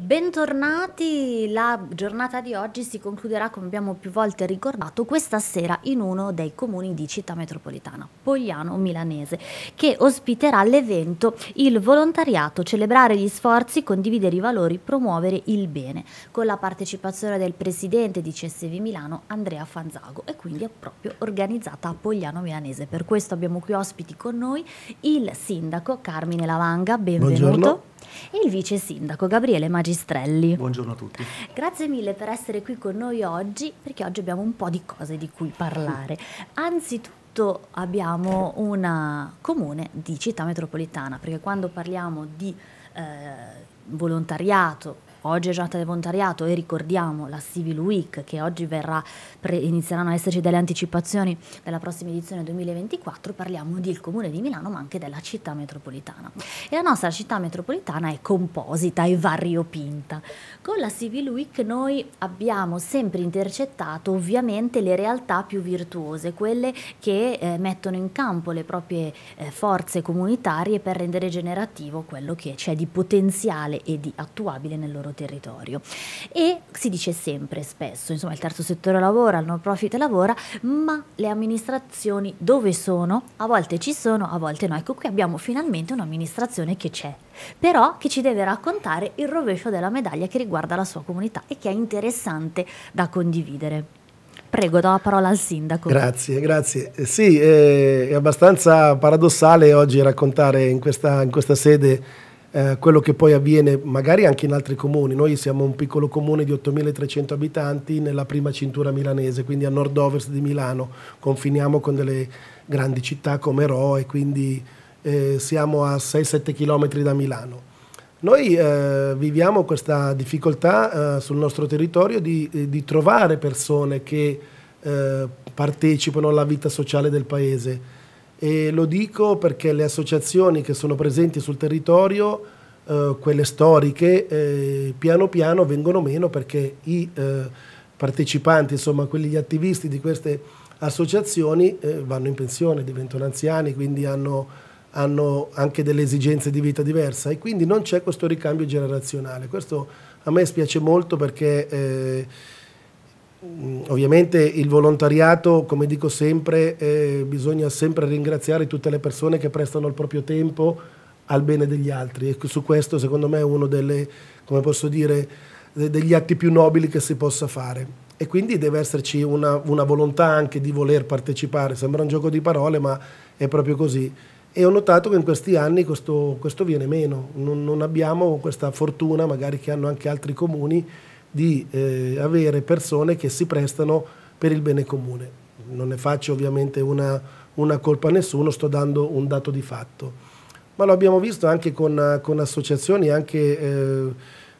Bentornati, la giornata di oggi si concluderà come abbiamo più volte ricordato questa sera in uno dei comuni di città metropolitana, Pogliano Milanese, che ospiterà l'evento Il volontariato, celebrare gli sforzi, condividere i valori, promuovere il bene, con la partecipazione del presidente di CSV Milano Andrea Fanzago e quindi è proprio organizzata a Pogliano Milanese. Per questo abbiamo qui ospiti con noi il sindaco Carmine Lavanga, benvenuto. Buongiorno e il vice sindaco Gabriele Magistrelli. Buongiorno a tutti. Grazie mille per essere qui con noi oggi perché oggi abbiamo un po' di cose di cui parlare. Anzitutto abbiamo una comune di città metropolitana perché quando parliamo di eh, volontariato oggi è giornata del volontariato e ricordiamo la Civil Week che oggi verrà, inizieranno a esserci delle anticipazioni della prossima edizione 2024, parliamo del Comune di Milano ma anche della città metropolitana. E la nostra città metropolitana è composita e variopinta, con la Civil Week noi abbiamo sempre intercettato ovviamente le realtà più virtuose, quelle che eh, mettono in campo le proprie eh, forze comunitarie per rendere generativo quello che c'è di potenziale e di attuabile nel loro territorio. E si dice sempre, spesso, insomma il terzo settore lavora, il non profit lavora, ma le amministrazioni dove sono? A volte ci sono, a volte no. Ecco qui abbiamo finalmente un'amministrazione che c'è però che ci deve raccontare il rovescio della medaglia che riguarda la sua comunità e che è interessante da condividere. Prego, do la parola al sindaco. Grazie, grazie. Eh, sì, eh, è abbastanza paradossale oggi raccontare in questa, in questa sede eh, quello che poi avviene magari anche in altri comuni. Noi siamo un piccolo comune di 8.300 abitanti nella prima cintura milanese, quindi a nord-ovest di Milano. Confiniamo con delle grandi città come e quindi eh, siamo a 6-7 km da Milano. Noi eh, viviamo questa difficoltà eh, sul nostro territorio di, eh, di trovare persone che eh, partecipano alla vita sociale del paese e lo dico perché le associazioni che sono presenti sul territorio, eh, quelle storiche, piano piano vengono meno perché i partecipanti, insomma quelli gli attivisti di queste associazioni eh, vanno in pensione, diventano anziani, quindi hanno hanno anche delle esigenze di vita diverse e quindi non c'è questo ricambio generazionale. Questo a me spiace molto perché eh, ovviamente il volontariato, come dico sempre, eh, bisogna sempre ringraziare tutte le persone che prestano il proprio tempo al bene degli altri e su questo secondo me è uno delle, dire, degli atti più nobili che si possa fare e quindi deve esserci una, una volontà anche di voler partecipare, sembra un gioco di parole ma è proprio così e ho notato che in questi anni questo, questo viene meno, non, non, abbiamo questa fortuna, magari che hanno anche altri comuni, di eh, avere persone che si prestano per il bene comune. Non ne faccio ovviamente una, una colpa a nessuno, sto dando un dato di fatto. Ma lo abbiamo visto anche con, con associazioni, anche eh,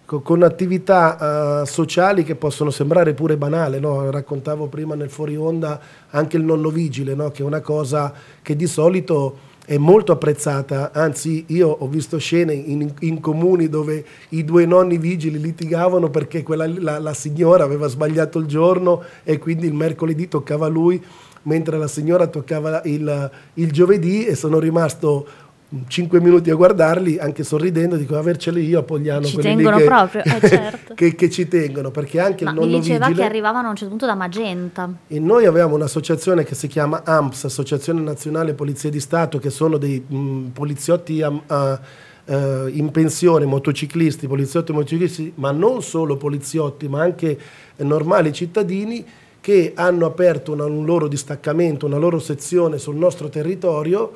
con, con, attività eh, sociali che possono sembrare pure banali. No? Raccontavo prima nel fuori onda anche il nonno vigile, no? che è una cosa che di solito è molto apprezzata, anzi io ho visto scene in, in comuni dove i due nonni vigili litigavano perché quella, la, la signora aveva sbagliato il giorno e quindi il mercoledì toccava a lui, mentre la signora toccava il, il giovedì e sono rimasto 5 minuti a guardarli, anche sorridendo, dico averceli io a Pogliano. Ci tengono che, proprio, eh, certo. che, che, ci tengono, perché anche Ma il nonno mi diceva che arrivavano a un certo punto da Magenta. E noi avevamo un'associazione che si chiama AMPS, Associazione Nazionale Polizia di Stato, che sono dei mh, poliziotti a, a Uh, in pensione motociclisti, poliziotti e motociclisti, ma non solo poliziotti, ma anche eh, normali cittadini che hanno aperto una, un loro distaccamento, una loro sezione sul nostro territorio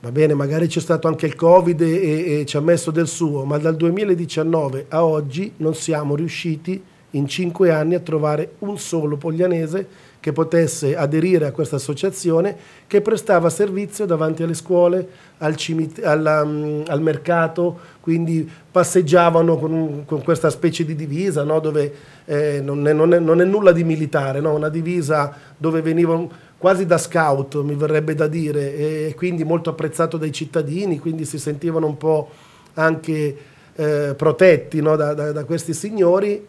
va bene, magari c'è stato anche il Covid e, e, ci ha messo del suo, ma dal 2019 a oggi non siamo riusciti in cinque anni a trovare un solo poglianese che potesse aderire a questa associazione che prestava servizio davanti alle scuole, al, alla, um, al mercato, quindi passeggiavano con, con, questa specie di divisa no? dove eh, non, è, non, è, non, è, nulla di militare, no? una divisa dove venivano quasi da scout, mi verrebbe da dire, e quindi molto apprezzato dai cittadini, quindi si sentivano un po' anche eh, protetti no, da, da, da questi signori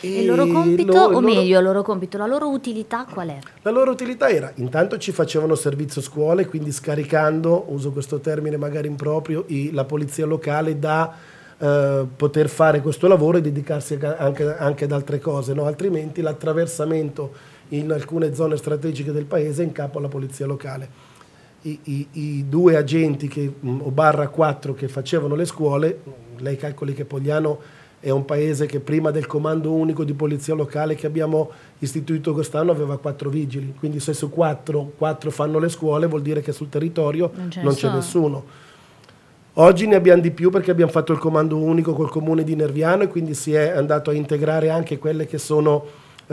E il loro compito, loro, o meglio, il loro compito, la loro utilità qual è? La loro utilità era, intanto ci facevano servizio scuole, quindi scaricando, uso questo termine magari improprio, i, la polizia locale da eh, poter fare questo lavoro e dedicarsi anche, anche ad altre cose, no? altrimenti l'attraversamento in alcune zone strategiche del paese in capo alla polizia locale. I, i, i due agenti che, mm, o barra quattro che facevano le scuole, mm, lei calcoli che Pogliano è un paese che prima del comando unico di polizia locale che abbiamo istituito quest'anno aveva quattro vigili, quindi se su quattro, quattro fanno le scuole vuol dire che sul territorio non c'è, nessuno. Oggi ne abbiamo di più perché abbiamo fatto il comando unico col comune di Nerviano e quindi si è andato a integrare anche quelle che sono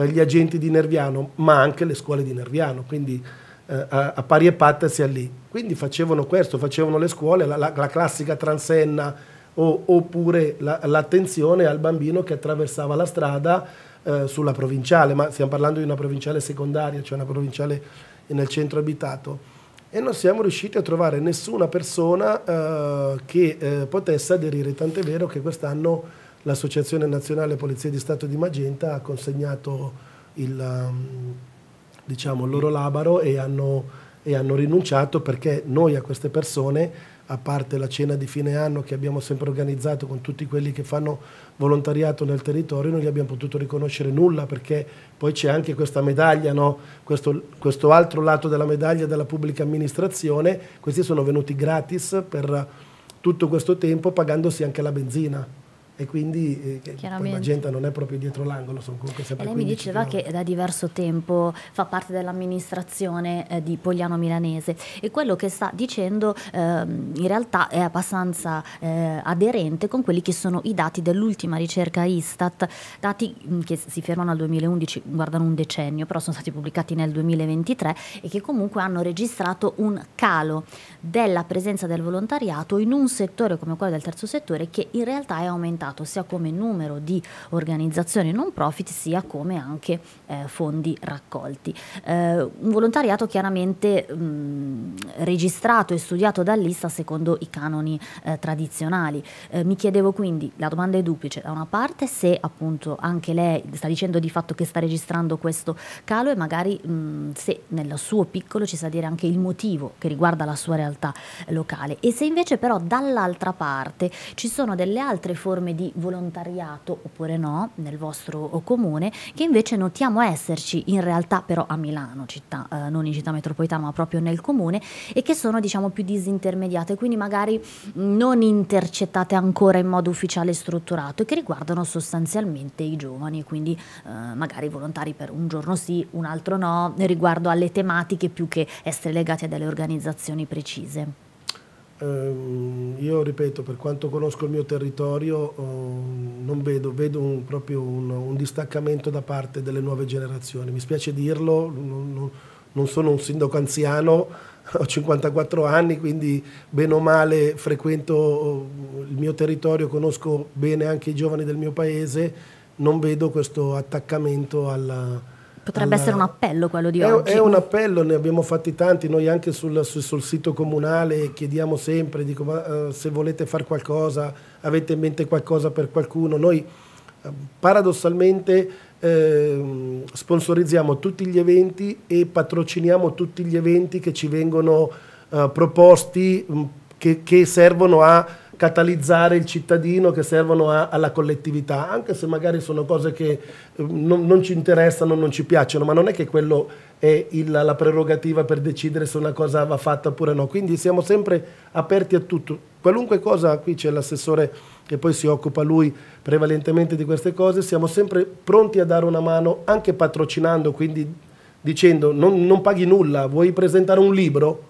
eh, gli agenti di Nerviano, ma anche le scuole di Nerviano, quindi eh, a, a, pari e patta pattezia lì. Quindi facevano questo, facevano le scuole, la, la, la classica transenna o, oppure l'attenzione al bambino che attraversava la strada eh, sulla provinciale, ma stiamo parlando di una provinciale secondaria, cioè una provinciale nel centro abitato e non siamo riusciti a trovare nessuna persona eh, che eh, potesse aderire, tant'è vero che quest'anno l'Associazione Nazionale Polizia di Stato di Magenta ha consegnato il, um, diciamo, il loro labaro e hanno, e hanno rinunciato perché noi a queste persone a parte la cena di fine anno che abbiamo sempre organizzato con tutti quelli che fanno volontariato nel territorio, non gli abbiamo potuto riconoscere nulla perché poi c'è anche questa medaglia, no? questo, questo, altro lato della medaglia della pubblica amministrazione, questi sono venuti gratis per tutto questo tempo pagandosi anche la benzina e quindi eh, la gente non è proprio dietro l'angolo, sono comunque sempre e Lei mi diceva che da diverso tempo fa parte dell'amministrazione eh, di Pogliano Milanese e quello che sta dicendo eh, in realtà è abbastanza eh, aderente con quelli che sono i dati dell'ultima ricerca Istat, dati mm, che si fermano al 2011, guardano un decennio, però sono stati pubblicati nel 2023 e che comunque hanno registrato un calo della presenza del volontariato in un settore come quello del terzo settore che in realtà è aumentato Stato sia come numero di organizzazioni non profit sia come anche eh, fondi raccolti. Eh, un volontariato chiaramente mh, registrato e studiato dall'ISA secondo i canoni eh, tradizionali. Eh, mi chiedevo quindi, la domanda è duplice, da una parte se appunto anche lei sta dicendo di fatto che sta registrando questo calo e magari mh, se nel suo piccolo ci sa dire anche il motivo che riguarda la sua realtà eh, locale e se invece però dall'altra parte ci sono delle altre forme di di volontariato oppure no nel vostro eh, comune, che invece notiamo esserci in realtà però a Milano, città, eh, non in città metropolitana ma proprio nel comune, e che sono diciamo più disintermediate, quindi magari non intercettate ancora in modo ufficiale e strutturato, e che riguardano sostanzialmente i giovani, quindi eh, magari volontari per un giorno sì, un altro no, riguardo alle tematiche più che essere legati a delle organizzazioni precise. Ehm, io ripeto, per quanto conosco il mio territorio, non vedo, vedo un, proprio un, un, distaccamento da parte delle nuove generazioni. Mi spiace dirlo, non, non sono un sindaco anziano, ho 54 anni, quindi bene o male frequento il mio territorio, conosco bene anche i giovani del mio paese, non vedo questo attaccamento alla Potrebbe allora, essere un appello quello di è, oggi. È un appello, ne abbiamo fatti tanti, noi anche sul, sul, sul sito comunale chiediamo sempre, dico, ma, uh, se volete fare qualcosa, avete in mente qualcosa per qualcuno. Noi eh, paradossalmente uh, sponsorizziamo tutti gli eventi e patrociniamo tutti gli eventi che ci vengono eh, proposti, um, che, che servono a catalizzare il cittadino che servono a, alla collettività, anche se magari sono cose che eh, non, non, ci interessano, non ci piacciono, ma non è che quello è il, la prerogativa per decidere se una cosa va fatta oppure no. Quindi siamo sempre aperti a tutto. Qualunque cosa, qui c'è l'assessore che poi si occupa lui prevalentemente di queste cose, siamo sempre pronti a dare una mano, anche patrocinando, quindi dicendo non, non paghi nulla, vuoi presentare un libro?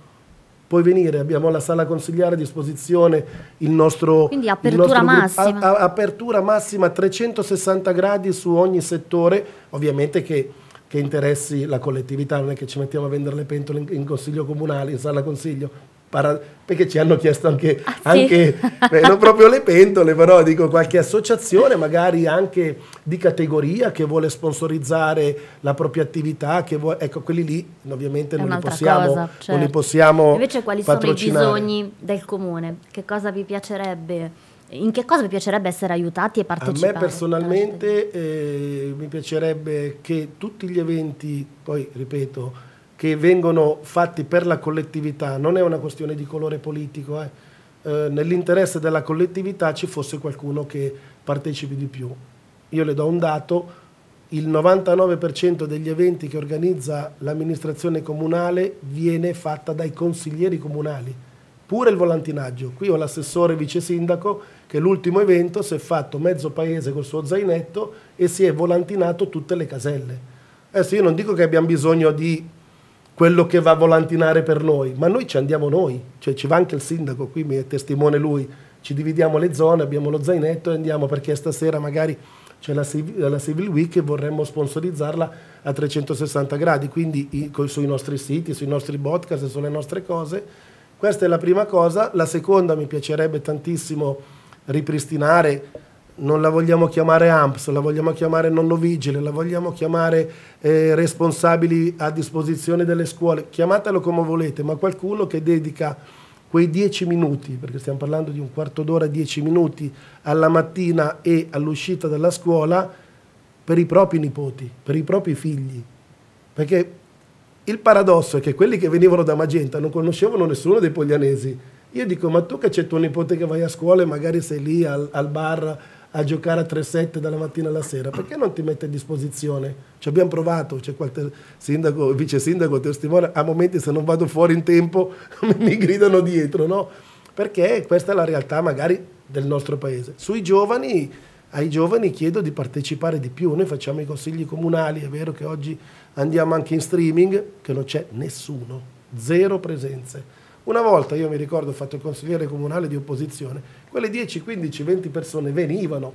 puoi venire, abbiamo la sala consigliare a disposizione, il nostro... Quindi apertura nostro massima. A, a, apertura massima 360 gradi su ogni settore, ovviamente che, che, interessi la collettività, non è che ci mettiamo a vendere le pentole in, in consiglio comunale, in sala consiglio, para, perché ci hanno chiesto anche, ah, sì. anche beh, non proprio le pentole, però dico qualche associazione magari anche di categoria che vuole sponsorizzare la propria attività, vuole, ecco quelli lì ovviamente non li, possiamo, cosa, certo. non li, certo. possiamo, Invece quali sono i bisogni del comune? Che cosa vi piacerebbe? In che cosa vi piacerebbe essere aiutati e partecipare? A me personalmente eh, mi piacerebbe che tutti gli eventi, poi ripeto, che vengono fatti per la collettività, non è una questione di colore politico, eh. eh, nell'interesse della collettività ci fosse qualcuno che partecipi di più. Io le do un dato, il 99% degli eventi che organizza l'amministrazione comunale viene fatta dai consiglieri comunali, pure il volantinaggio. Qui ho l'assessore vice sindaco che l'ultimo evento si è fatto mezzo paese col suo zainetto e si è volantinato tutte le caselle. Adesso io non dico che abbiamo bisogno di quello che va a volantinare per noi, ma noi ci andiamo noi, cioè ci va anche il sindaco, qui mi è testimone lui, ci dividiamo le zone, abbiamo lo zainetto e andiamo perché stasera magari c'è la, la Civil Week e vorremmo sponsorizzarla a 360 gradi, quindi sui nostri siti, sui nostri podcast, sulle nostre cose. Questa è la prima cosa, la seconda mi piacerebbe tantissimo ripristinare non la vogliamo chiamare AMPS, la vogliamo chiamare nonno vigile, la vogliamo chiamare eh, responsabili a disposizione delle scuole, chiamatelo come volete, ma qualcuno che dedica quei dieci minuti, perché stiamo parlando di un quarto d'ora, dieci minuti alla mattina e all'uscita dalla scuola per i propri nipoti, per i propri figli. Perché il paradosso è che quelli che venivano da Magenta non conoscevano nessuno dei poglianesi. Io dico, ma tu che c'è tuo nipote che vai a scuola e magari sei lì al, al bar a giocare a 3-7 dalla mattina alla sera, perché non ti mette a disposizione? Ci abbiamo provato, c'è qualche sindaco, vice sindaco, testimone, a momenti se non vado fuori in tempo mi gridano dietro, no? Perché questa è la realtà magari del nostro paese. Sui giovani, ai giovani chiedo di partecipare di più, noi facciamo i consigli comunali, è vero che oggi andiamo anche in streaming, che non c'è nessuno, zero presenze una volta, io mi ricordo, ho fatto il consigliere comunale di opposizione, quelle 10, 15, 20 persone venivano,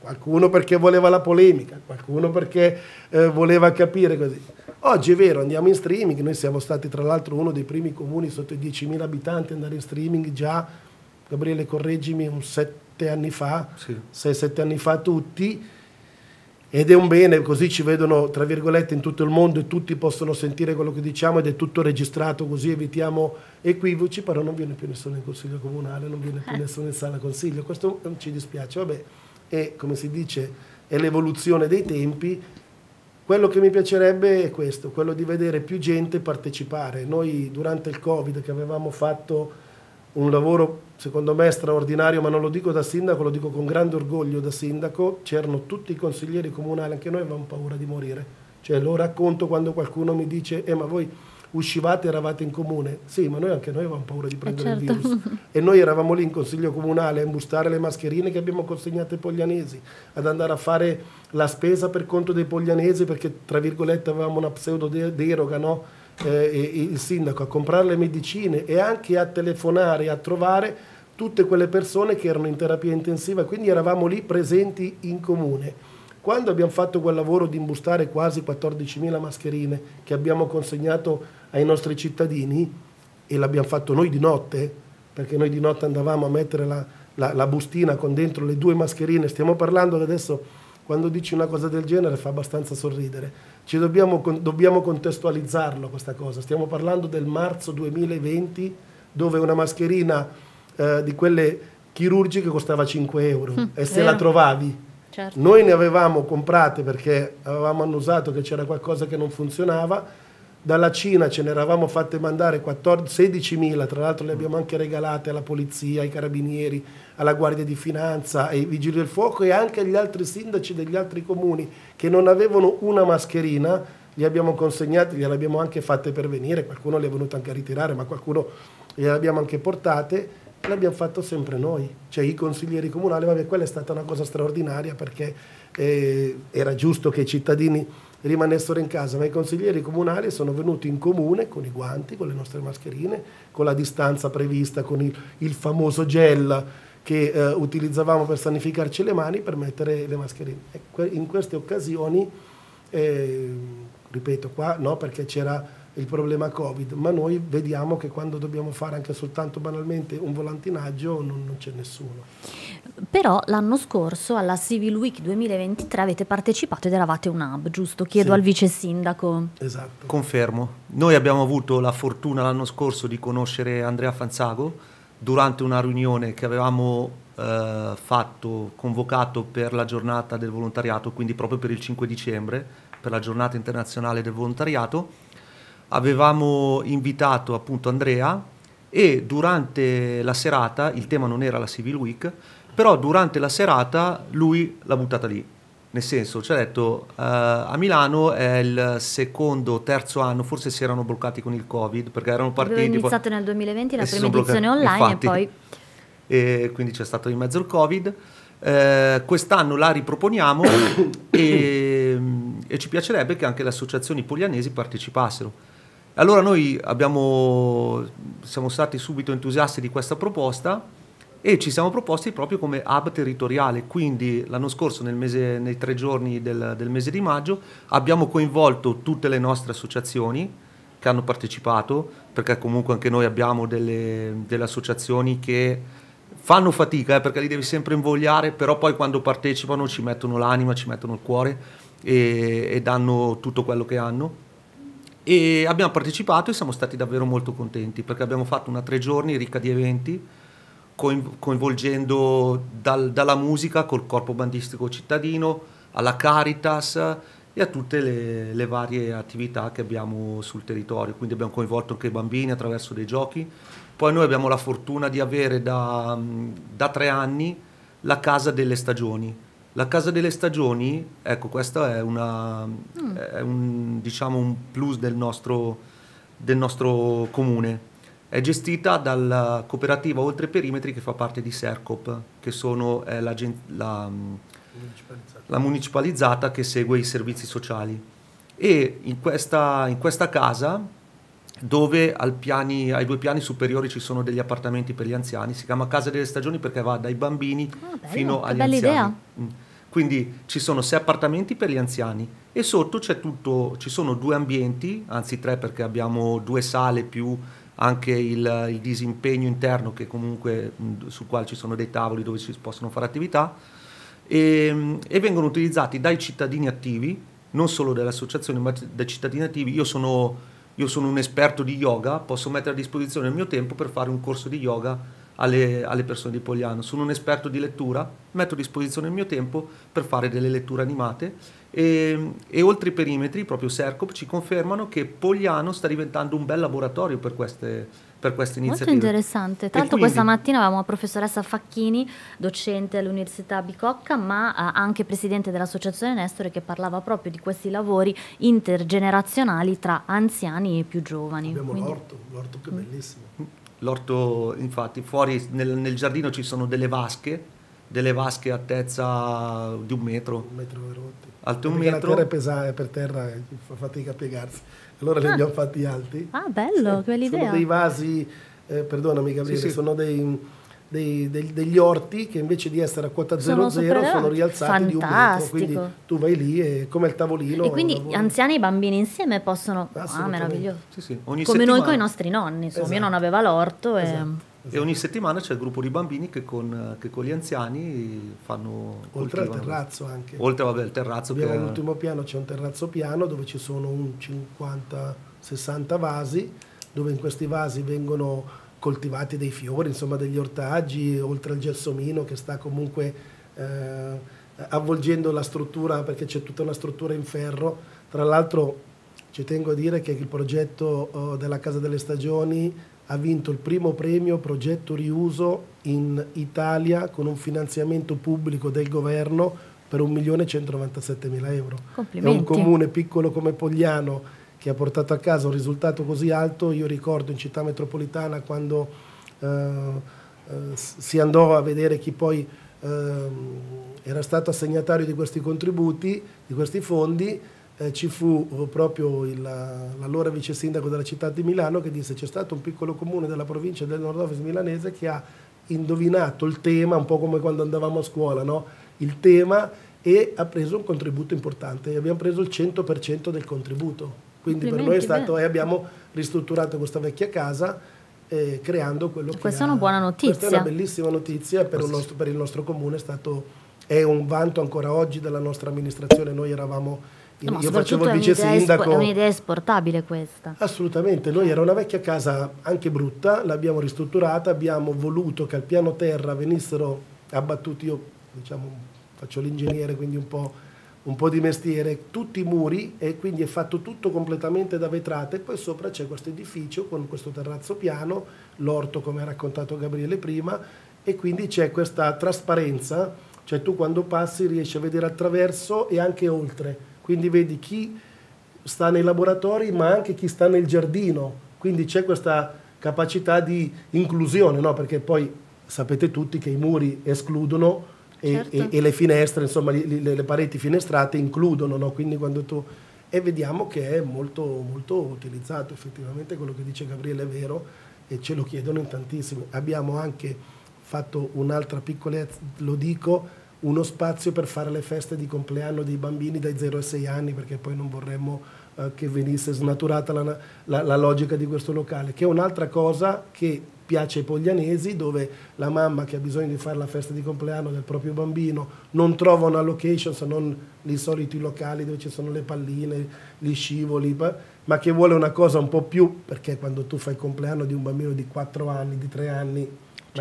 qualcuno perché voleva la polemica, qualcuno perché eh, voleva capire così. Oggi è vero, andiamo in streaming, noi siamo stati tra l'altro uno dei primi comuni sotto i 10.000 abitanti a andare in streaming già, Gabriele correggimi, un 7 anni fa, 6-7 sì. anni fa tutti, ed è un bene, così ci vedono tra virgolette in tutto il mondo e tutti possono sentire quello che diciamo ed è tutto registrato così evitiamo equivoci, però non viene più nessuno in consiglio comunale, non viene più eh. nessuno in sala consiglio, questo eh, ci dispiace, vabbè, è come si dice, è l'evoluzione dei tempi, quello che mi piacerebbe è questo, quello di vedere più gente partecipare, noi durante il Covid che avevamo fatto un lavoro secondo me straordinario, ma non lo dico da sindaco, lo dico con grande orgoglio da sindaco, c'erano tutti i consiglieri comunali, anche noi avevamo paura di morire. Cioè lo racconto quando qualcuno mi dice, eh ma voi uscivate eravate in comune. Sì, ma noi anche noi avevamo paura di eh, prendere eh certo. il virus. E noi eravamo lì in consiglio comunale a imbustare le mascherine che abbiamo consegnato ai poglianesi, ad andare a fare la spesa per conto dei poglianesi perché, tra virgolette, avevamo una pseudo deroga, no? eh, il sindaco a comprare le medicine e anche a telefonare a trovare tutte quelle persone che erano in terapia intensiva, quindi eravamo lì presenti in comune. Quando abbiamo fatto quel lavoro di imbustare quasi 14.000 mascherine che abbiamo consegnato ai nostri cittadini, e l'abbiamo fatto noi di notte, perché noi di notte andavamo a mettere la, la, la bustina con dentro le due mascherine, stiamo parlando adesso quando dici una cosa del genere fa abbastanza sorridere. Dobbiamo, dobbiamo, contestualizzarlo questa cosa. Stiamo parlando del marzo 2020 dove una mascherina eh, di quelle chirurgiche costava 5 euro mm, e se vero. la trovavi. Certo. Noi ne avevamo comprate perché avevamo annusato che c'era qualcosa che non funzionava dalla Cina ce ne eravamo fatte mandare 16.000, tra l'altro le abbiamo anche regalate alla polizia, ai carabinieri, alla Guardia di Finanza, ai Vigili del Fuoco e anche agli altri sindaci degli altri comuni che non avevano una mascherina, li abbiamo consegnati, gliele abbiamo anche fatte per venire, qualcuno le è venuto anche a ritirare, ma qualcuno gliele abbiamo anche portate, le abbiamo fatto sempre noi, cioè i consiglieri comunali, vabbè quella è stata una cosa straordinaria perché eh, era giusto che i cittadini rimanessero in casa, ma i consiglieri comunali sono venuti in comune con i guanti, con le nostre mascherine, con la distanza prevista, con il, il famoso gel che eh, utilizzavamo per sanificarci le mani per mettere le mascherine. In queste occasioni, eh, ripeto qua, no, perché c'era il problema Covid, ma noi vediamo che quando dobbiamo fare anche soltanto banalmente un volantinaggio non, non c'è nessuno. Però l'anno scorso alla Civil Week 2023 avete partecipato ed eravate un hub, giusto? Chiedo sì. al vice sindaco. Esatto. Confermo. Noi abbiamo avuto la fortuna l'anno scorso di conoscere Andrea Fanzago durante una riunione che avevamo eh, fatto, convocato per la giornata del volontariato, quindi proprio per il 5 dicembre, per la giornata internazionale del volontariato avevamo invitato appunto Andrea e durante la serata, il tema non era la Civil Week, però durante la serata lui l'ha buttata lì. Nel senso, ci ha detto, uh, a Milano è il secondo terzo anno, forse si erano bloccati con il Covid, perché erano partiti... Abbiamo iniziato nel 2020 la eh, prima edizione online infatti, e poi... E quindi c'è stato in mezzo il Covid. Uh, quest'anno la riproponiamo e, e ci piacerebbe che anche le associazioni polianesi partecipassero allora noi abbiamo, siamo stati subito entusiasti di questa proposta e ci siamo proposti proprio come hub territoriale, quindi l'anno scorso mese, nei tre giorni del, del mese di maggio abbiamo coinvolto tutte le nostre associazioni, che hanno partecipato, perché comunque anche noi abbiamo delle, delle associazioni che fanno fatica, eh, perché li devi sempre invogliare, però poi quando partecipano ci mettono l'anima, ci mettono il cuore e, e danno tutto quello che hanno e abbiamo partecipato e siamo stati davvero molto contenti perché abbiamo fatto una tre giorni ricca di eventi coinvolgendo dal, dalla musica col corpo bandistico cittadino alla Caritas e a tutte le, le, varie attività che abbiamo sul territorio. Quindi abbiamo coinvolto anche i bambini attraverso dei giochi. Poi noi abbiamo la fortuna di avere da, da tre anni la casa delle stagioni, la Casa delle Stagioni, ecco, questo è, una, mm. è un, diciamo, un plus del nostro, del nostro comune. È gestita dalla cooperativa Oltre Perimetri che fa parte di Sercop, che sono la, la, municipalizzata. la, municipalizzata. che segue i servizi sociali. E in questa, in questa casa, dove al piani, ai due piani superiori ci sono degli appartamenti per gli anziani, si chiama Casa delle Stagioni perché va dai bambini ah, fino agli anziani. Idea. Mm. Quindi ci sono sei appartamenti per gli anziani e sotto c'è tutto, ci sono due ambienti, anzi tre perché abbiamo due sale più anche il, il disimpegno interno che comunque sul quale ci sono dei tavoli dove si possono fare attività e, e vengono utilizzati dai cittadini attivi, non solo dalle associazioni ma dai cittadini attivi. Io sono, io sono un esperto di yoga, posso mettere a disposizione il mio tempo per fare un corso di yoga alle, alle, persone di Pogliano. Sono un esperto di lettura, metto a disposizione il mio tempo per fare delle letture animate e, e oltre i perimetri, proprio Sercop, ci confermano che Pogliano sta diventando un bel laboratorio per queste, per queste iniziative. Molto interessante. Tra l'altro questa mattina avevamo la professoressa Facchini, docente all'Università Bicocca, ma eh, anche presidente dell'associazione Nestore che parlava proprio di questi lavori intergenerazionali tra anziani e più giovani. Abbiamo Quindi... l'orto, l'orto che è bellissimo. L'orto, infatti, fuori nel, nel, giardino ci sono delle vasche, delle vasche a altezza di un metro. Un metro rotti. Alte un Perché metro. La terra è pesante, per terra fa fatica a piegarsi. Allora li ah. abbiamo fatti alti. Ah, bello, sì. che Sono dei vasi, eh, perdonami Gabriele, sì, sì. sono dei dei, dei, degli orti che invece di essere a quota 00 sono, sono rialzati Fantastico. di un metro, quindi tu vai lì e come il tavolino. E quindi anziani e bambini insieme possono... Ah, meraviglioso. Sì, sì. come settimana. noi con i nostri nonni, insomma, esatto. mio non aveva l'orto e... Esatto, esatto. E ogni settimana c'è il gruppo di bambini che con, che con gli anziani fanno... Oltre al terrazzo anche. Oltre vabbè, il terrazzo. Abbiamo che... all'ultimo piano c'è un terrazzo piano dove ci sono 50-60 vasi, dove in questi vasi vengono coltivati dei fiori, insomma degli ortaggi, oltre al gelsomino che sta comunque eh, avvolgendo la struttura perché c'è tutta una struttura in ferro. Tra l'altro ci tengo a dire che il progetto eh, della Casa delle Stagioni ha vinto il primo premio progetto riuso in Italia con un finanziamento pubblico del governo per 1.197.000 euro. È un comune piccolo come Pogliano che ha portato a casa un risultato così alto, io ricordo in città metropolitana quando eh, eh, si andò a vedere chi poi ehm, era stato assegnatario di questi contributi, di questi fondi, eh, ci fu eh, proprio il, l'allora vice sindaco della città di Milano che disse c'è stato un piccolo comune della provincia del nord ovest milanese che ha indovinato il tema, un po' come quando andavamo a scuola, no? il tema e ha preso un contributo importante, abbiamo preso il 100% del contributo. Quindi per noi è stato, beh. e eh, abbiamo ristrutturato questa vecchia casa eh, creando quello questa che... Questa è una buona notizia. Questa è una bellissima notizia per, nostro, per il nostro comune, è, stato, è un vanto ancora oggi della nostra amministrazione, noi eravamo... In, no, io facevo il vice sindaco. È un'idea esportabile questa. Assolutamente, noi era una vecchia casa anche brutta, l'abbiamo ristrutturata, abbiamo voluto che al piano terra venissero abbattuti, io diciamo, faccio l'ingegnere, quindi un po' un po' di mestiere, tutti i muri e quindi è fatto tutto completamente da vetrate poi sopra c'è questo edificio con questo terrazzo piano, l'orto come ha raccontato Gabriele prima e quindi c'è questa trasparenza, cioè tu quando passi riesci a vedere attraverso e anche oltre, quindi vedi chi sta nei laboratori ma anche chi sta nel giardino, quindi c'è questa capacità di inclusione, no? perché poi sapete tutti che i muri escludono e, certo. e, e le finestre, insomma le, le, pareti finestrate includono, no? quindi quando tu... E vediamo che è molto, molto utilizzato, effettivamente quello che dice Gabriele è vero e ce lo chiedono in tantissimi. Abbiamo anche fatto un'altra piccola, lo dico, uno spazio per fare le feste di compleanno dei bambini dai 0 ai 6 anni, perché poi non vorremmo eh, che venisse snaturata la, la, la, logica di questo locale, che è un'altra cosa che Piace ai Poglianesi, dove la mamma che ha bisogno di fare la festa di compleanno del proprio bambino non trova una location se non i soliti locali dove ci sono le palline, gli scivoli, ma che vuole una cosa un po' più, perché quando tu fai il compleanno di un bambino di 4 anni, di 3 anni,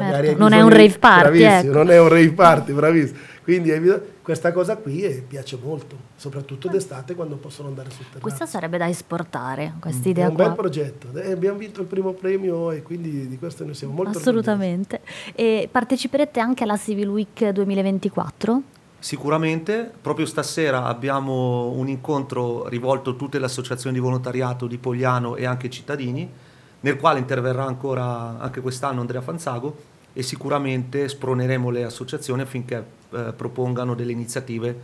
Certo, non è un rave party. Ecco. non è un rave party, bravissimo. Quindi questa cosa qui eh, piace molto, soprattutto ah. d'estate quando possono andare sul terrazzo. Questa sarebbe da esportare, questa mm, idea. È un qua. bel progetto, eh, abbiamo vinto il primo premio e quindi di questo noi siamo molto Assolutamente. E parteciperete anche alla Civil Week 2024? Sicuramente, proprio stasera abbiamo un incontro rivolto a tutte le associazioni di volontariato di Pogliano e anche cittadini nel quale interverrà ancora anche quest'anno Andrea Fanzago e sicuramente sproneremo le associazioni affinché eh, propongano delle iniziative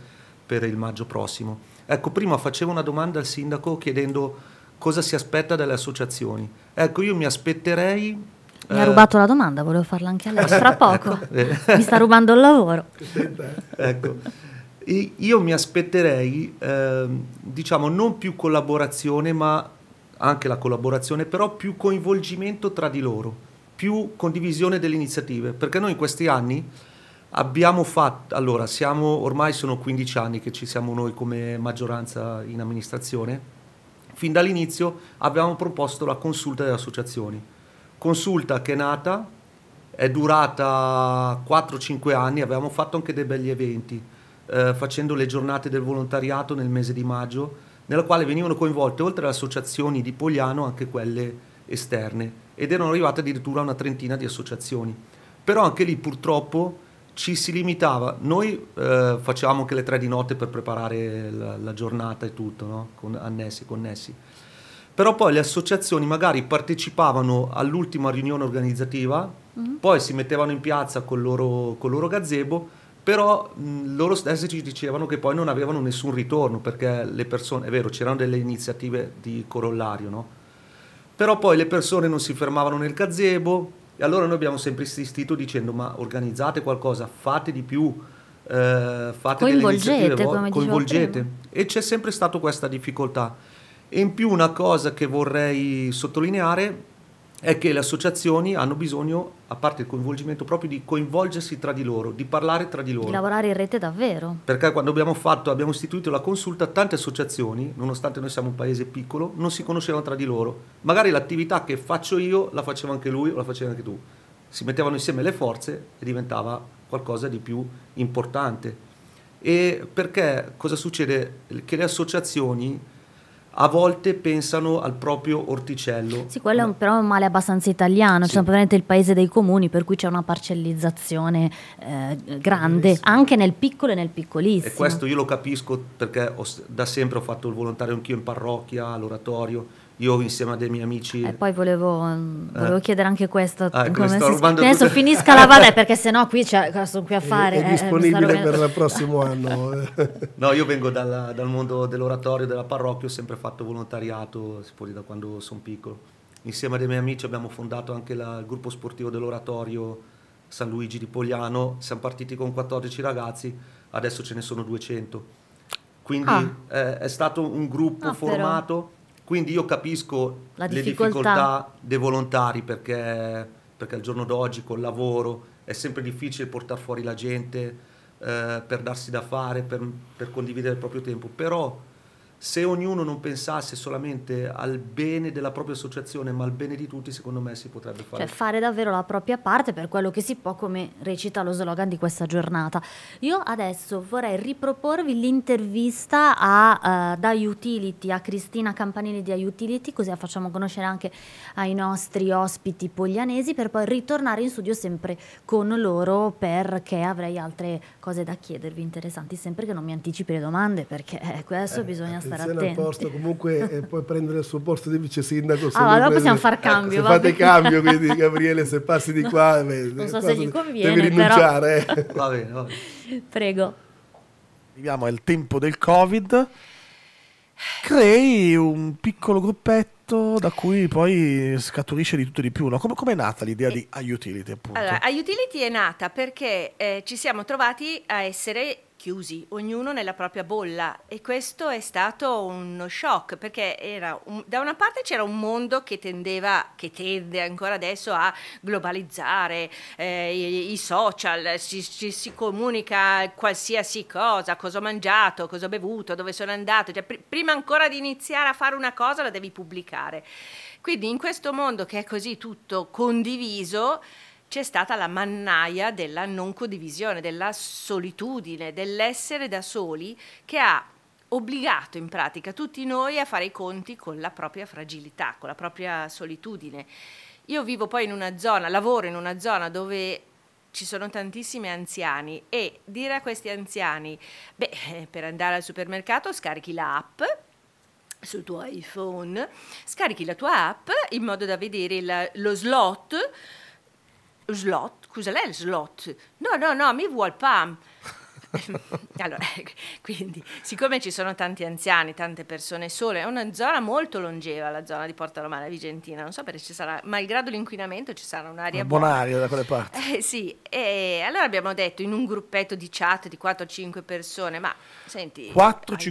per il maggio prossimo. Ecco, prima facevo una domanda al sindaco chiedendo cosa si aspetta dalle associazioni. Ecco, io mi aspetterei mi ha eh, rubato la domanda, volevo farla anche a lei, fra ecco, poco. ecco. Mi sta rubando il lavoro. ecco. Io mi aspetterei, eh, diciamo, non più collaborazione, ma anche la collaborazione, però più coinvolgimento tra di loro, più condivisione delle iniziative, perché noi in questi anni abbiamo fatto, allora siamo, ormai sono 15 anni che ci siamo noi come maggioranza in amministrazione, fin dall'inizio abbiamo proposto la consulta delle associazioni, consulta che è nata, è durata 4-5 anni, abbiamo fatto anche dei belli eventi, eh, facendo le giornate del volontariato nel mese di maggio, nella quale venivano coinvolte oltre alle associazioni di Pogliano anche quelle esterne ed erano arrivate addirittura una trentina di associazioni. Però anche lì purtroppo ci si limitava, noi eh, facevamo anche le tre di notte per preparare la, la giornata e tutto, no? Con, annessi e connessi. Però poi le associazioni magari partecipavano all'ultima riunione organizzativa, mm -hmm. poi si mettevano in piazza col loro, col loro gazebo però mh, loro stessi ci dicevano che poi non avevano nessun ritorno perché le persone, è vero, c'erano delle iniziative di corollario, no? però poi le persone non si fermavano nel gazebo e allora noi abbiamo sempre insistito dicendo ma organizzate qualcosa, fate di più, eh, fate coinvolgete, delle iniziative, coinvolgete e c'è sempre stata questa difficoltà. E in più una cosa che vorrei sottolineare è che le associazioni hanno bisogno, a parte il coinvolgimento proprio, di coinvolgersi tra di loro, di parlare tra di loro. Di lavorare in rete davvero. Perché quando abbiamo fatto, abbiamo istituito la consulta, tante associazioni, nonostante noi siamo un paese piccolo, non si conoscevano tra di loro. Magari l'attività che faccio io la faceva anche lui o la faceva anche tu. Si mettevano insieme le forze e diventava qualcosa di più importante. E perché cosa succede? Che le associazioni a volte pensano al proprio orticello. Sì, quello è un, però è un male abbastanza italiano, sì. cioè probabilmente il paese dei comuni per cui c'è una parcellizzazione eh, grande, anche nel piccolo e nel piccolissimo. E questo io lo capisco perché ho, da sempre ho fatto il volontario anch'io in parrocchia, all'oratorio, io insieme a dei miei amici. E poi volevo, mm, volevo eh. chiedere anche questo. Ah, come si... Adesso finisca la valle perché sennò qui c'è, sono qui a fare. È, è eh, disponibile eh, per il prossimo anno. no, io vengo dalla, dal mondo dell'oratorio, della parrocchia, ho sempre fatto volontariato fuori da quando sono piccolo. Insieme a dei miei amici abbiamo fondato anche la, il gruppo sportivo dell'oratorio San Luigi di Pogliano. Siamo partiti con 14 ragazzi, adesso ce ne sono 200. Quindi ah. è, è stato un gruppo no, ah, formato. Però quindi io capisco difficoltà. le difficoltà dei volontari perché, perché al giorno d'oggi col lavoro è sempre difficile portare fuori la gente eh, per darsi da fare, per, per condividere il proprio tempo, però se ognuno non pensasse solamente al bene della propria associazione, ma al bene di tutti, secondo me si potrebbe fare. Cioè fare davvero la propria parte per quello che si può, come recita lo slogan di questa giornata. Io adesso vorrei riproporvi l'intervista a, uh, da Utility, a Cristina Campanelli di Utility, così la facciamo conoscere anche ai nostri ospiti poglianesi, per poi ritornare in studio sempre con loro perché avrei altre cose da chiedervi interessanti, sempre che non mi anticipi le domande, perché eh, questo eh, bisogna stare eh, stare attenti. al posto, comunque eh, puoi prendere il suo posto di vice sindaco. Ah, se allora, prende... possiamo far ecco, cambio. Ecco, fate cambio, quindi Gabriele, se passi di qua... Beh, non so se gli conviene, Devi rinunciare. Però... va bene, va bene. Prego. Arriviamo al tempo del Covid. Crei un piccolo gruppetto da cui poi scaturisce di tutto e di più. No? Come, come è nata l'idea di eh. iUtility? Allora, iUtility è nata perché eh, ci siamo trovati a essere chiusi, ognuno nella propria bolla e questo è stato uno shock perché un, da una parte c'era un mondo che tendeva, che tende ancora adesso a globalizzare eh, i, i, social, si, si, si, comunica qualsiasi cosa, cosa ho mangiato, cosa ho bevuto, dove sono andato, cioè, pr prima ancora di iniziare a fare una cosa la devi pubblicare. Quindi in questo mondo che è così tutto condiviso, c'è stata la mannaia della non condivisione, della solitudine, dell'essere da soli che ha obbligato in pratica tutti noi a fare i conti con la propria fragilità, con la propria solitudine. Io vivo poi in una zona, lavoro in una zona dove ci sono tantissimi anziani e dire a questi anziani, beh, eh, per andare al supermercato scarichi l'app sul tuo iPhone, scarichi la tua app in modo da vedere il, lo slot slot, cos'è lei il slot? No, no, no, mi vuol Pam. allora, ecco, quindi, siccome ci sono tanti anziani, tante persone sole, è una zona molto longeva la zona di Porta Romana Vigentina, non so perché ci sarà, malgrado l'inquinamento ci sarà un'aria una buona. Buon'aria da quelle parti. Eh, sì, e allora abbiamo detto in un gruppetto di chat di 4-5 persone, ma senti... 4-5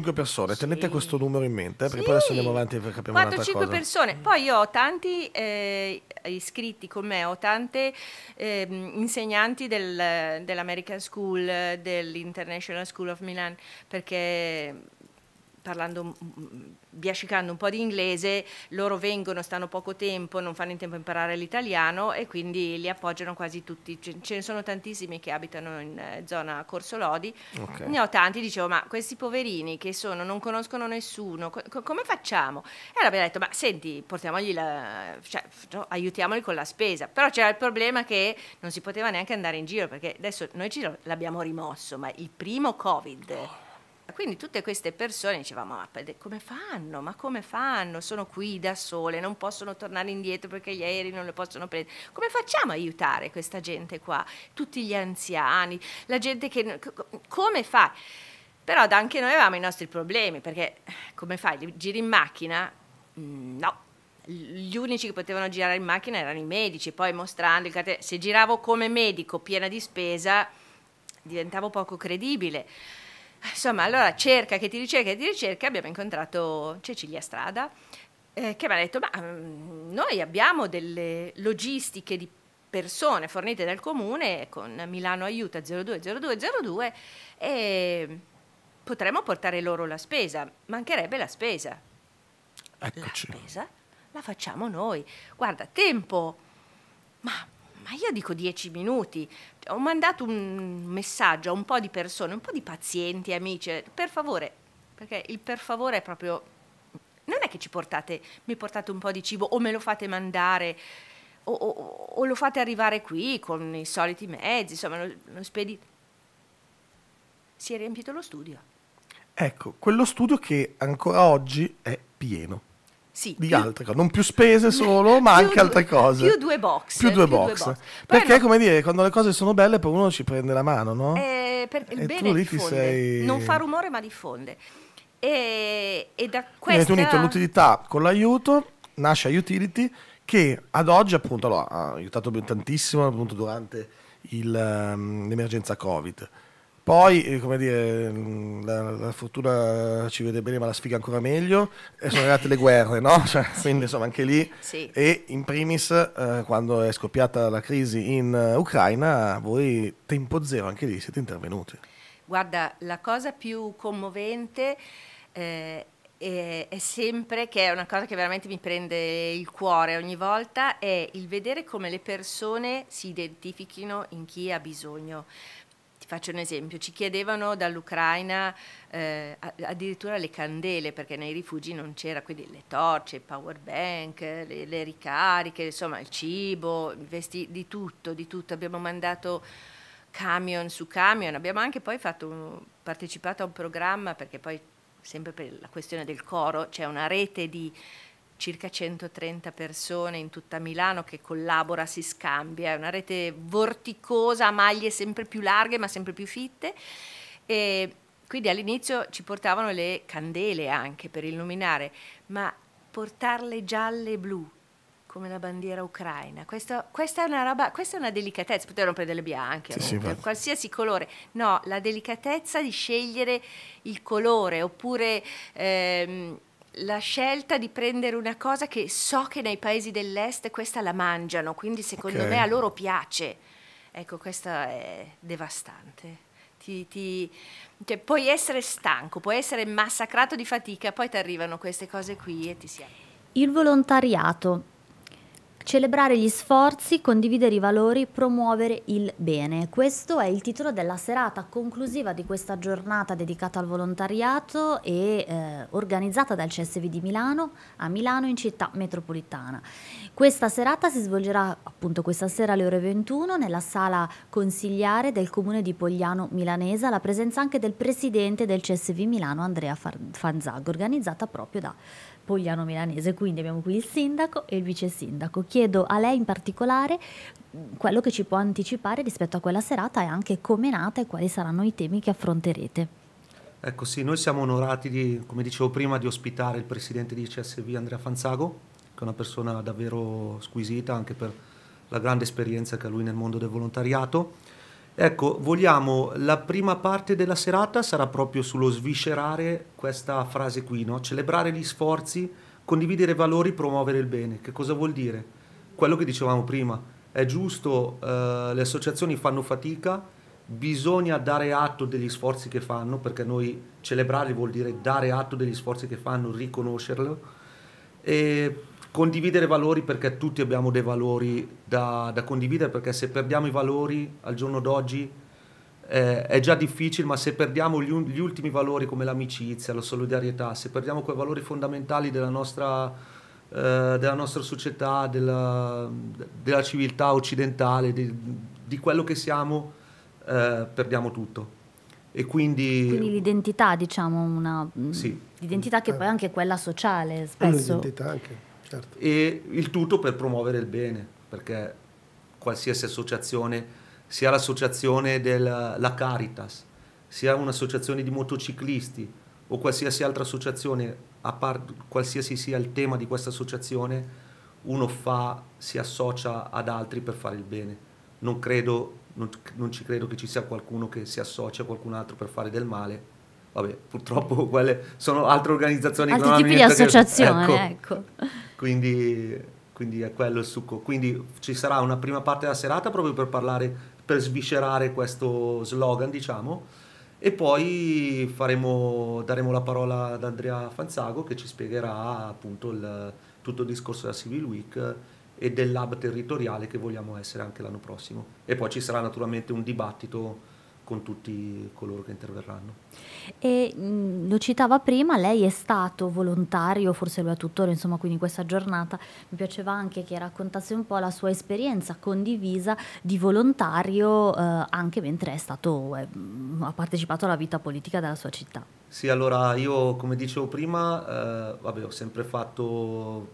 hai... Ah, persone, tenete questo numero in mente, eh, perché sì. poi adesso andiamo avanti per capire 4-5 persone, poi io ho tanti eh, iscritti con me, ho tante ehm, insegnanti del, dell'American School, dell'Interno, International School of Milan perché parlando biascicando un po' di inglese, loro vengono, stanno poco tempo, non fanno in tempo a imparare l'italiano e quindi li appoggiano quasi tutti. Ce ne sono tantissimi che abitano in eh, zona Corso Lodi, okay. ne ho tanti, dicevo ma questi poverini che sono, non conoscono nessuno, co come facciamo? E allora abbiamo detto ma senti, portiamogli la, cioè, aiutiamoli con la spesa, però c'era il problema che non si poteva neanche andare in giro perché adesso noi ce l'abbiamo rimosso, ma il primo Covid... Oh quindi tutte queste persone dicevamo, ma come fanno? Ma come fanno? Sono qui da sole, non possono tornare indietro perché gli aerei non le possono prendere. Come facciamo a aiutare questa gente qua? Tutti gli anziani, la gente che... Come fa? Però anche noi avevamo i nostri problemi, perché come fai? Giri in macchina? Mm, no, gli unici che potevano girare in macchina erano i medici, poi mostrando il cartello. Se giravo come medico piena di spesa diventavo poco credibile. Insomma, allora cerca che ti ricerca, e ti ricerca, abbiamo incontrato Cecilia Strada eh, che mi ha detto, ma mh, mm, noi abbiamo delle logistiche di persone fornite dal comune con Milano Aiuta 020202 e potremmo portare loro la spesa, mancherebbe la spesa. Eccoci. La spesa la facciamo noi. Guarda, tempo, ma ma io dico dieci minuti. Ho mandato un messaggio a un po' di persone, un po' di pazienti, amici, per favore, perché il per favore è proprio... Non è che ci portate, mi portate un po' di cibo o me lo fate mandare o, o, o lo fate arrivare qui con i soliti mezzi, insomma, lo, lo spedite. Si è riempito lo studio. Ecco, quello studio che ancora oggi è pieno. Sì, di più, altre cose, non più spese solo, ma anche due, altre cose. Più due box. Più due più box. Due box. Perché, no, come dire, quando le cose sono belle, poi uno ci prende la mano, no? Eh, per, e bene tu lì ti sei... Non fa rumore, ma diffonde. E, e da questa... Quindi unito l'utilità con l'aiuto, nasce Utility, che ad oggi appunto allora, ha aiutato tantissimo appunto, durante il, um, l'emergenza Covid poi, eh, come dire, mm, la, la, fortuna ci vede bene, ma la sfiga ancora meglio. E sono arrivate le guerre, no? Cioè, quindi, insomma, anche lì. Sì. E in primis, eh, quando è scoppiata la crisi in eh, Ucraina, voi tempo zero anche lì siete intervenuti. Guarda, la cosa più commovente eh, è, è sempre, che è una cosa che veramente mi prende il cuore ogni volta, è il vedere come le persone si identifichino in chi ha bisogno. Faccio un esempio, ci chiedevano dall'Ucraina eh, addirittura le candele perché nei rifugi non c'era, quindi le torce, il power bank, le, le ricariche, insomma il cibo, vesti, di tutto, di tutto. Abbiamo mandato camion su camion, abbiamo anche poi un, partecipato a un programma perché poi sempre per la questione del coro c'è una rete di circa 130 persone in tutta Milano che collabora, si scambia, è una rete vorticosa a maglie sempre più larghe ma sempre più fitte. E quindi all'inizio ci portavano le candele anche per illuminare, ma portarle gialle e blu come la bandiera ucraina. Questa, questa, è una roba, questa è una delicatezza, potevano prenderle bianche, sì, sì, qualsiasi colore. No, la delicatezza di scegliere il colore oppure ehm, la scelta di prendere una cosa che so che nei paesi dell'est questa la mangiano, quindi secondo okay. me a loro piace. Ecco, questa è devastante. Ti, ti, cioè, puoi essere stanco, puoi essere massacrato di fatica, poi ti arrivano queste cose qui e ti si... Il volontariato Celebrare gli sforzi, condividere i valori, promuovere il bene. Questo è il titolo della serata conclusiva di questa giornata dedicata al volontariato e eh, organizzata dal CSV di Milano a Milano in città metropolitana. Questa serata si svolgerà appunto questa sera alle ore 21 nella sala consigliare del comune di Pogliano Milanese, alla presenza anche del presidente del CSV Milano Andrea Fanzag, organizzata proprio da Pogliano Milanese. Quindi abbiamo qui il sindaco e il vice sindaco chiedo a lei in particolare quello che ci può anticipare rispetto a quella serata e anche come è nata e quali saranno i temi che affronterete. Ecco sì, noi siamo onorati, di, come dicevo prima, di ospitare il presidente di CSV Andrea Fanzago, che è una persona davvero squisita anche per la grande esperienza che ha lui nel mondo del volontariato. Ecco, vogliamo, la prima parte della serata sarà proprio sullo sviscerare questa frase qui, no? celebrare gli sforzi, condividere valori, promuovere il bene. Che cosa vuol dire? quello che dicevamo prima, è giusto, eh, le associazioni fanno fatica, bisogna dare atto degli sforzi che fanno, perché noi celebrarli vuol dire dare atto degli sforzi che fanno, riconoscerlo, e condividere valori perché tutti abbiamo dei valori da, da condividere, perché se perdiamo i valori al giorno d'oggi eh, è già difficile, ma se perdiamo gli, gli ultimi valori come l'amicizia, la solidarietà, se perdiamo quei valori fondamentali della nostra eh, della nostra società, della, della civiltà occidentale, di, di, quello che siamo, eh, perdiamo tutto. E quindi, quindi l'identità, diciamo, una mm, sì. l'identità che poi è anche quella sociale, spesso. L'identità anche, certo. E il tutto per promuovere il bene, perché qualsiasi associazione, sia l'associazione della Caritas, sia un'associazione di motociclisti o qualsiasi altra associazione a par- qualsiasi sia il tema di questa associazione, uno fa, si associa ad altri per fare il bene. Non, credo, non, non ci credo che ci sia qualcuno che si associa a qualcun altro per fare del male. Vabbè, purtroppo quelle sono altre organizzazioni Altri che non hanno niente di associazione, che... ecco. ecco. Quindi, quindi è quello il succo. Quindi ci sarà una prima parte della serata proprio per parlare, per sviscerare questo slogan, diciamo e poi faremo, daremo la parola ad Andrea Fanzago che ci spiegherà appunto il, tutto il discorso della Civil Week e dell'hub territoriale che vogliamo essere anche l'anno prossimo. E poi ci sarà naturalmente un dibattito con tutti coloro che interverranno. E, lo citava prima, lei è stato volontario, forse lo è tuttora, insomma, quindi questa giornata mi piaceva anche che raccontasse un po' la sua esperienza condivisa di volontario eh, anche mentre è stato, eh, ha partecipato alla vita politica della sua città. Sì, allora io come dicevo prima, eh, vabbè, ho sempre fatto,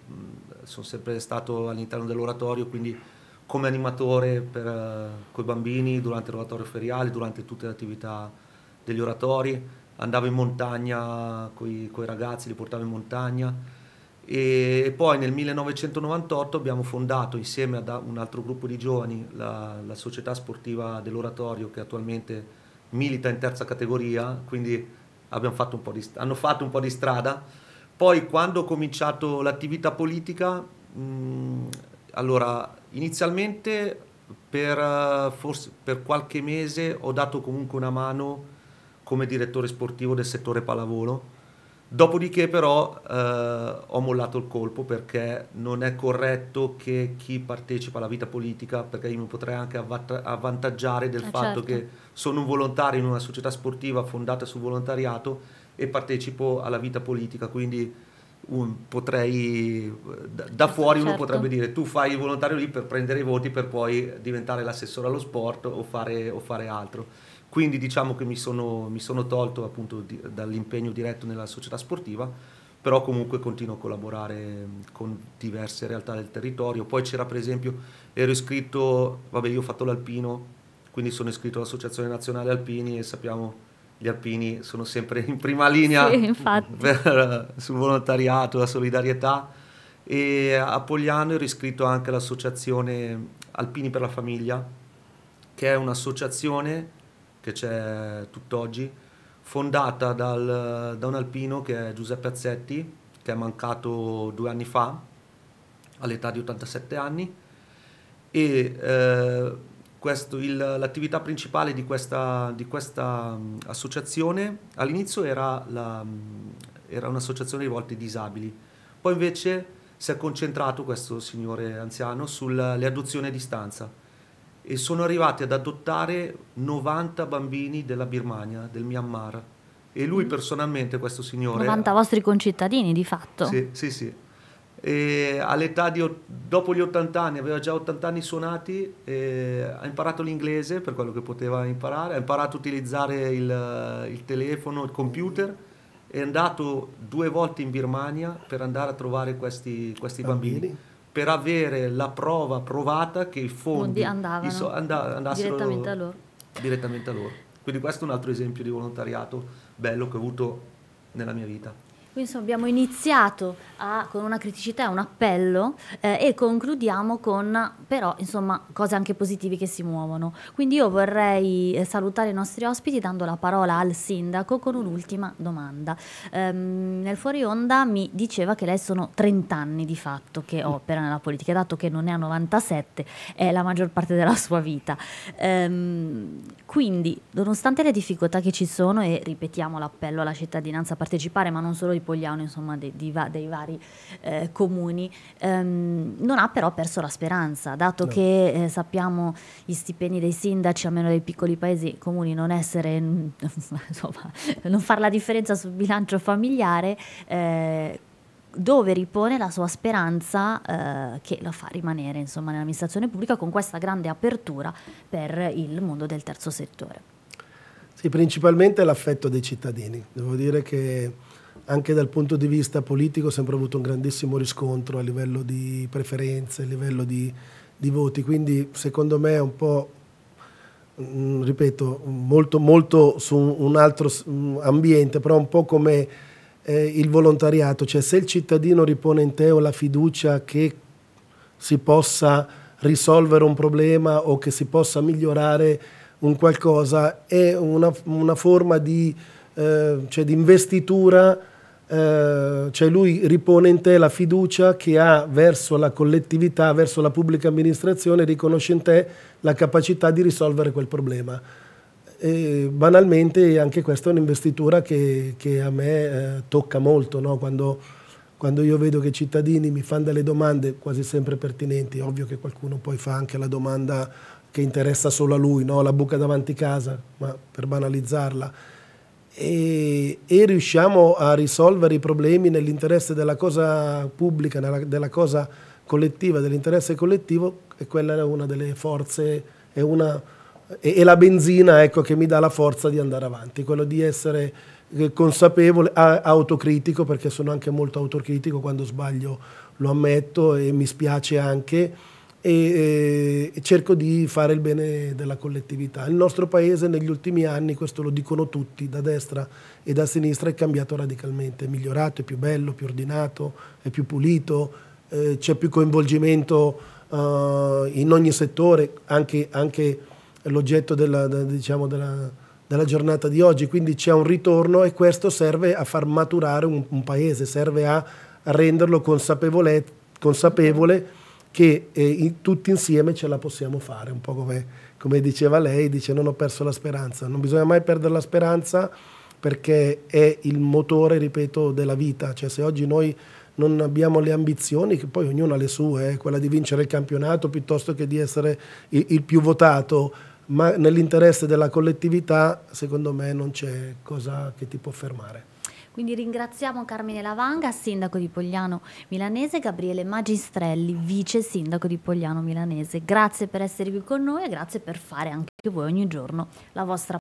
sono sempre stato all'interno dell'oratorio, quindi come animatore per, uh, eh, con i bambini durante l'oratorio feriale, durante tutte le attività degli oratori, andavo in montagna con i ragazzi, li portavo in montagna e, e, poi nel 1998 abbiamo fondato insieme ad un altro gruppo di giovani la, la società sportiva dell'oratorio che attualmente milita in terza categoria, quindi fatto di, hanno fatto un po' di strada. Poi quando ho cominciato l'attività politica, mh, allora Inizialmente per, eh, forse, per qualche mese ho dato comunque una mano come direttore sportivo del settore pallavolo. Dopodiché però eh, ho mollato il colpo perché non è corretto che chi partecipa alla vita politica, perché io mi potrei anche avvantaggiare del ah, fatto certo. che sono un volontario in una società sportiva fondata sul volontariato e partecipo alla vita politica, quindi un, potrei, da, da fuori certo. uno potrebbe dire tu fai il volontario lì per prendere i voti per poi diventare l'assessore allo sport o fare, o fare altro. Quindi diciamo che mi sono, mi sono tolto appunto di, dall'impegno diretto nella società sportiva, però comunque continuo a collaborare con diverse realtà del territorio. Poi c'era per esempio, ero iscritto, vabbè io ho fatto l'alpino, quindi sono iscritto all'Associazione Nazionale Alpini e sappiamo gli alpini sono sempre in prima linea sì, per, sul volontariato, la solidarietà e a Pogliano ero iscritto anche all'associazione Alpini per la Famiglia che è un'associazione che c'è tutt'oggi fondata dal, da un alpino che è Giuseppe Azzetti che è mancato due anni fa all'età di 87 anni e eh, questo, il, l'attività principale di questa, di questa associazione all'inizio era, la, era, un'associazione rivolta ai disabili, poi invece si è concentrato questo signore anziano sulle adozioni a distanza e sono arrivati ad adottare 90 bambini della Birmania, del Myanmar. E lui mm. personalmente, questo signore... 90 vostri concittadini di fatto. Sì, sì, sì all'età di dopo gli 80 anni, aveva già 80 anni suonati, ha imparato l'inglese per quello che poteva imparare, ha imparato a utilizzare il, il telefono, il computer è andato due volte in Birmania per andare a trovare questi, questi bambini. bambini. per avere la prova provata che i fondi andavano, so, andavano, andassero direttamente a, loro. direttamente a loro. Quindi questo è un altro esempio di volontariato bello che ho avuto nella mia vita. Quindi insomma, abbiamo iniziato a, con una criticità e un appello eh, e concludiamo con però insomma cose anche positive che si muovono. Quindi io vorrei eh, salutare i nostri ospiti dando la parola al sindaco con un'ultima domanda. Ehm, nel fuori onda mi diceva che lei sono 30 anni di fatto che mm. opera nella politica, dato che non ne ha 97, è la maggior parte della sua vita. Ehm, quindi nonostante le difficoltà che ci sono e ripetiamo l'appello alla cittadinanza a partecipare ma non solo di Pogliano, insomma dei, dei, dei vari eh, comuni, ehm, non ha però perso la speranza, dato no. che eh, sappiamo gli stipendi dei sindaci, almeno dei piccoli paesi comuni, non essere, mm, insomma, non far la differenza sul bilancio familiare. Eh, dove ripone la sua speranza eh, che la fa rimanere insomma, nell'amministrazione pubblica con questa grande apertura per il mondo del terzo settore. Sì, principalmente l'affetto dei cittadini. Devo dire che anche dal punto di vista politico ho sempre avuto un grandissimo riscontro a livello di preferenze, a livello di, di voti, quindi secondo me è un po', mm, ripeto, molto, molto su un altro mm, ambiente, però un po' come eh, il volontariato, cioè se il cittadino ripone in te o la fiducia che si possa risolvere un problema o che si possa migliorare un qualcosa, è una, una forma di, eh, cioè di investitura, eh, cioè lui ripone in te la fiducia che ha verso la collettività, verso la pubblica amministrazione, riconosce in te la capacità di risolvere quel problema. E banalmente anche questa è un'investitura che, che a me eh, tocca molto, no? quando, quando, io vedo che i cittadini mi fanno delle domande quasi sempre pertinenti, ovvio che qualcuno poi fa anche la domanda che interessa solo a lui, no? la buca davanti casa, ma per banalizzarla, e, e riusciamo a risolvere i problemi nell'interesse della cosa pubblica, nella, della cosa collettiva, dell'interesse collettivo, e quella è una delle forze, è, una, è, è la benzina ecco, che mi dà la forza di andare avanti, quello di essere eh, consapevole, autocritico, perché sono anche molto autocritico quando sbaglio, lo ammetto e mi spiace anche e, e, eh, cerco di fare il bene della collettività. Il nostro paese negli ultimi anni, questo lo dicono tutti, da destra e da sinistra, è cambiato radicalmente, è migliorato, è più bello, più ordinato, è più pulito, eh, c'è più coinvolgimento eh, in ogni settore, anche, anche l'oggetto della, da, diciamo della, della, giornata di oggi, quindi c'è un ritorno e questo serve a far maturare un, un paese, serve a renderlo consapevole, consapevole che eh, in, tutti insieme ce la possiamo fare, un po' come, come, diceva lei, dice non ho perso la speranza, non bisogna mai perdere la speranza perché è il motore, ripeto, della vita, cioè se oggi noi non abbiamo le ambizioni, che poi ognuno ha le sue, eh, quella di vincere il campionato piuttosto che di essere il, il più votato, ma nell'interesse della collettività secondo me non c'è cosa che ti può fermare. Quindi ringraziamo Carmine Lavanga, sindaco di Pogliano Milanese, Gabriele Magistrelli, vice sindaco di Pogliano Milanese. Grazie per essere qui con noi e grazie per fare anche voi ogni giorno la vostra